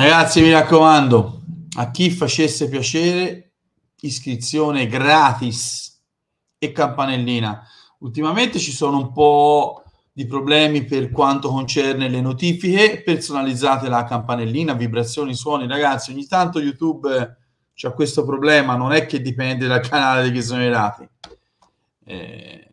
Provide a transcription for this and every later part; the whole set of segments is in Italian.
Ragazzi, mi raccomando, a chi facesse piacere, iscrizione gratis e campanellina. Ultimamente ci sono un po' di problemi per quanto concerne le notifiche, personalizzate la campanellina, vibrazioni, suoni. Ragazzi, ogni tanto YouTube eh, c'è questo problema, non è che dipende dal canale che sono i dati. Eh,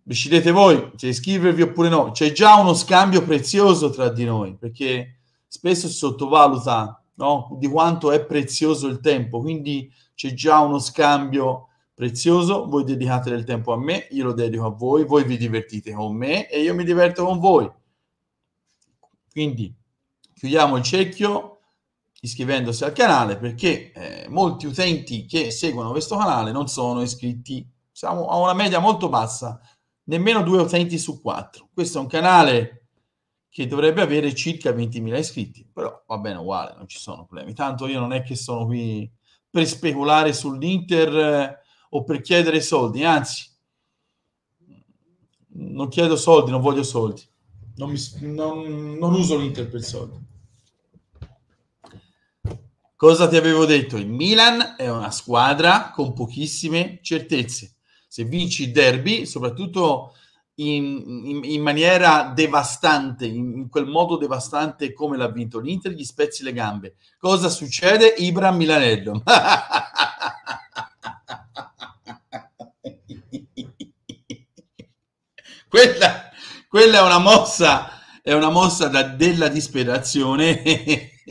decidete voi se iscrivervi oppure no. C'è già uno scambio prezioso tra di noi, perché spesso si sottovaluta no? di quanto è prezioso il tempo, quindi c'è già uno scambio prezioso, voi dedicate del tempo a me, io lo dedico a voi, voi vi divertite con me e io mi diverto con voi. Quindi chiudiamo il cerchio iscrivendosi al canale perché eh, molti utenti che seguono questo canale non sono iscritti, siamo a una media molto bassa, nemmeno due utenti su quattro. Questo è un canale che dovrebbe avere circa 20.000 iscritti, però va bene uguale, non ci sono problemi. Tanto io non è che sono qui per speculare sull'Inter eh, o per chiedere soldi, anzi, non chiedo soldi, non voglio soldi. Non, mi, non, non uso l'Inter per soldi. Cosa ti avevo detto? Il Milan è una squadra con pochissime certezze. Se vinci il derby, soprattutto in, in, in maniera devastante, in, in, quel modo devastante come l'ha vinto l'Inter, gli spezzi le gambe. Cosa succede? Ibra Milanello. quella, quella è una mossa, è una mossa da, della disperazione.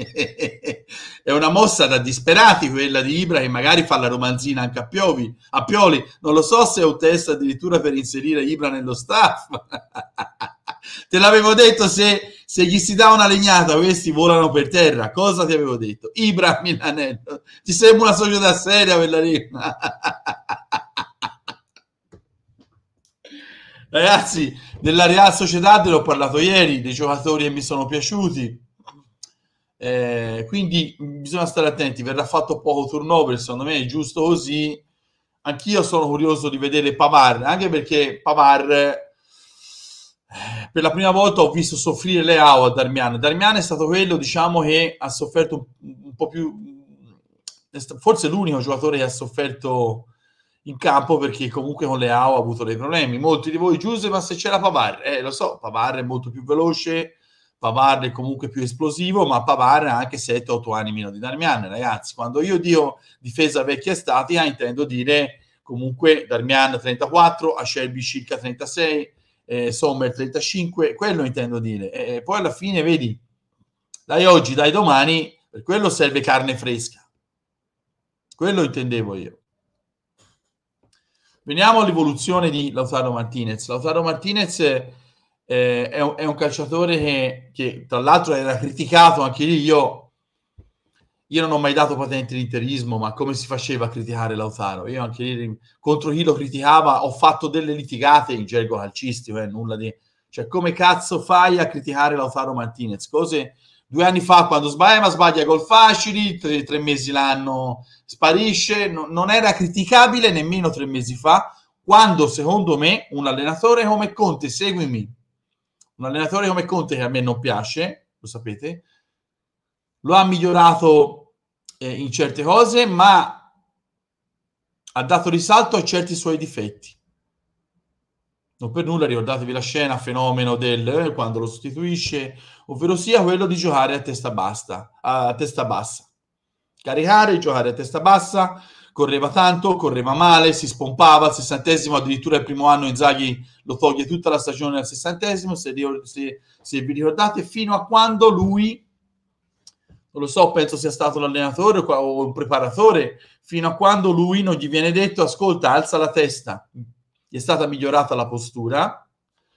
È una mossa da disperati quella di Ibra che magari fa la romanzina anche a, Piovi, a Pioli. Non lo so se è un test addirittura per inserire Ibra nello staff. Te l'avevo detto se, se, gli si dà una legnata questi volano per terra. Cosa ti avevo detto? Ibra Milanello. Ti sembra una società seria quella lì? Ragazzi, nella Real Sociedad l'ho parlato ieri, dei giocatori che mi sono piaciuti eh, quindi mm, bisogna stare attenti, verrà fatto poco turnover, secondo me è giusto così. Anch'io sono curioso di vedere Pavar, anche perché Pavar eh, per la prima volta ho visto soffrire le a Darmian. Darmian è stato quello, diciamo, che ha sofferto un, po' più, forse l'unico giocatore che ha sofferto in campo perché comunque con le ha avuto dei problemi. Molti di voi, Giuseppe, ma se c'era Pavar, eh, lo so, Pavar è molto più veloce, Pavard è comunque più esplosivo, ma Pavard ha anche 7-8 anni meno di Darmian, ragazzi. Quando io dico difesa vecchia statica, intendo dire comunque Darmian 34, Ascerbi circa 36, eh, Sommer 35, quello intendo dire. E poi alla fine, vedi, dai oggi, dai domani, per quello serve carne fresca. Quello intendevo io. Veniamo all'evoluzione di Lautaro Martinez. Lautaro Martinez È eh, è, un, è, un, calciatore che, che, tra l'altro era criticato anche lì. Io, io non ho mai dato patente l'interismo, ma come si faceva a criticare Lautaro? Io anche lì contro chi lo criticava ho fatto delle litigate in gergo calcistico, eh, nulla di... Cioè, come cazzo fai a criticare Lautaro Martinez? Cose due anni fa quando sbaglia, ma sbaglia gol facili, tre, tre, mesi l'anno sparisce, no, non era criticabile nemmeno tre mesi fa, quando secondo me un allenatore come Conte, seguimi, un allenatore come Conte che a me non piace, lo sapete, lo ha migliorato eh, in certe cose, ma ha dato risalto a certi suoi difetti. Non per nulla ricordatevi la scena fenomeno del eh, quando lo sostituisce, ovvero sia quello di giocare a testa, basta, a testa bassa. Caricare, giocare a testa bassa, correva tanto, correva male, si spompava al sessantesimo, addirittura il primo anno Inzaghi lo toglie tutta la stagione al sessantesimo, se, se, se vi ricordate, fino a quando lui non lo so, penso sia stato l'allenatore o un preparatore, fino a quando lui non gli viene detto, ascolta, alza la testa, gli è stata migliorata la postura,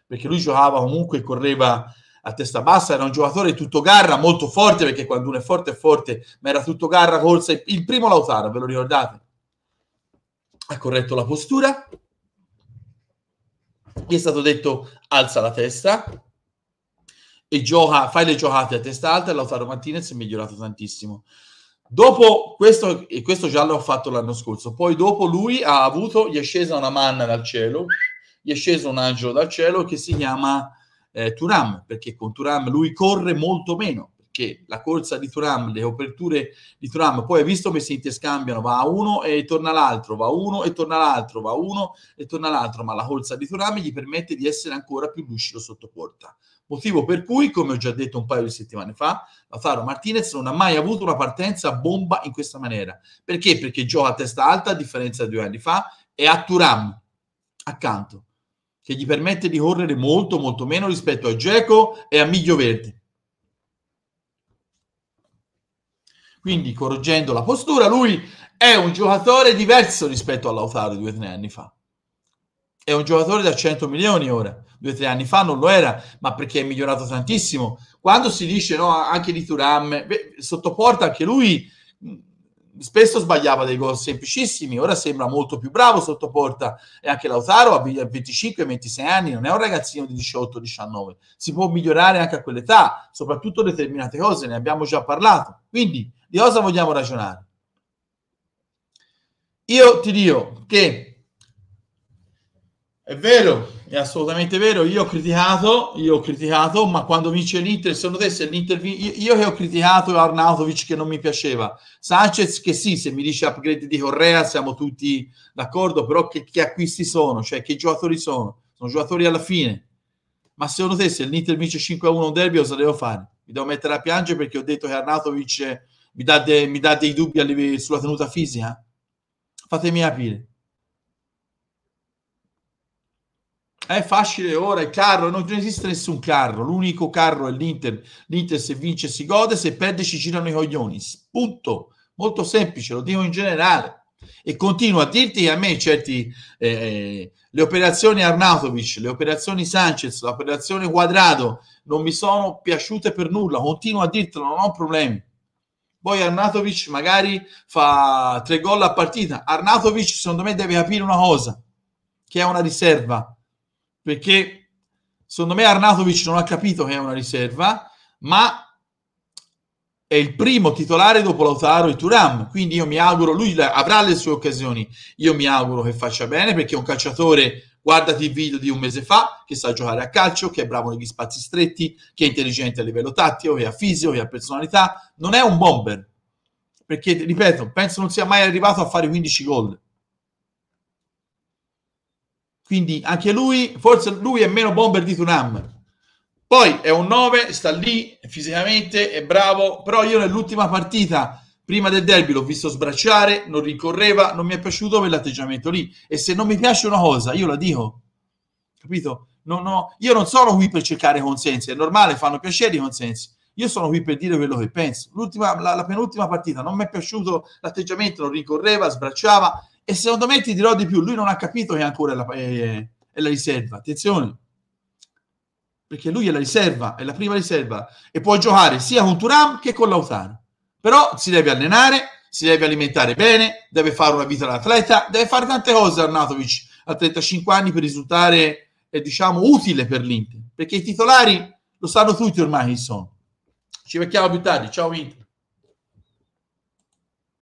perché lui giocava comunque, correva a testa bassa, era un giocatore tutto garra, molto forte, perché quando uno è forte è forte, ma era tutto garra, corsa, il primo Lautaro, ve lo ricordate? ha corretto la postura, gli è stato detto alza la testa e gioca, fai le giocate a testa alta e Lautaro Martinez è migliorato tantissimo. Dopo questo, e questo già l'ho fatto l'anno scorso, poi dopo lui ha avuto, gli è scesa una manna dal cielo, gli è sceso un angelo dal cielo che si chiama eh, Turam, perché con Turam lui corre molto meno, che la corsa di Turam, le aperture di Turam, poi hai visto come si interscambiano, va uno e torna l'altro, va uno e torna l'altro, va uno e torna l'altro, ma la corsa di Turam gli permette di essere ancora più lucido sotto porta. Motivo per cui, come ho già detto un paio di settimane fa, Lautaro Martinez non ha mai avuto una partenza bomba in questa maniera. Perché? Perché gioca a testa alta, a differenza di due anni fa, e ha Turam accanto, che gli permette di correre molto, molto meno rispetto a Geco e a Miglio Verde. Quindi, correggendo la postura, lui è un giocatore diverso rispetto all'Autaro Lautaro due o tre anni fa. È un giocatore da 100 milioni ora. Due o tre anni fa non lo era, ma perché è migliorato tantissimo. Quando si dice no, anche di Turam, beh, sottoporta anche lui spesso sbagliava dei gol semplicissimi, ora sembra molto più bravo sotto porta e anche Lautaro ha 25-26 anni, non è un ragazzino di 18-19, si può migliorare anche a quell'età, soprattutto determinate cose, ne abbiamo già parlato. Quindi di cosa vogliamo ragionare? Io ti dico che è vero, è assolutamente vero, io ho criticato, io ho criticato, ma quando vince l'Inter, secondo te se l'Inter vince, io che ho criticato Arnautovic che non mi piaceva, Sanchez che sì, se mi dice upgrade di Correa siamo tutti d'accordo, però che, che acquisti sono, cioè che giocatori sono? Sono giocatori alla fine. Ma secondo te se l'Inter vince 5-1 un derby cosa devo fare? Mi devo mettere a piangere perché ho detto che Arnautovic mi date, mi date i dubbi sulla tenuta fisica? Fatemi capire. È facile ora, il carro, non, non esiste nessun carro, l'unico carro è l'Inter. L'Inter se vince si gode, se perde ci girano i coglioni. Punto. Molto semplice, lo dico in generale. E continuo a dirti che a me certi, eh, eh le operazioni Arnautovic, le operazioni Sanchez, l'operazione Quadrado non mi sono piaciute per nulla. Continuo a dirtelo, non ho problemi poi Arnatovic magari fa tre gol a partita. Arnatovic secondo me deve capire una cosa, che è una riserva, perché secondo me Arnatovic non ha capito che è una riserva, ma è il primo titolare dopo Lautaro e Turam, quindi io mi auguro, lui avrà le sue occasioni, io mi auguro che faccia bene perché è un calciatore Guardati il video di un mese fa che sa giocare a calcio, che è bravo negli spazi stretti, che è intelligente a livello tattico, che ha fisico, che ha personalità. Non è un bomber. Perché, ripeto, penso non sia mai arrivato a fare 15 gol. Quindi anche lui, forse lui è meno bomber di Tunam. Poi è un 9, sta lì fisicamente, è bravo, però io nell'ultima partita prima del derby l'ho visto sbracciare, non rincorreva, non mi è piaciuto quell'atteggiamento lì. E se non mi piace una cosa, io la dico. Capito? No, no. io non sono qui per cercare consensi, è normale, fanno piacere i consensi. Io sono qui per dire quello che penso. L'ultima, la, la penultima partita non mi è piaciuto l'atteggiamento, non rincorreva, sbracciava. E secondo me ti dirò di più, lui non ha capito che ancora è la, è, è la riserva. Attenzione perché lui è la riserva, è la prima riserva e può giocare sia con Turam che con Lautaro. Però si deve allenare, si deve alimentare bene, deve fare una vita all'atleta, deve fare tante cose Arnatovic a 35 anni per risultare, eh, diciamo, utile per l'Inter. Perché i titolari lo sanno tutti ormai insomma. Ci becchiamo più tardi. Ciao Inter.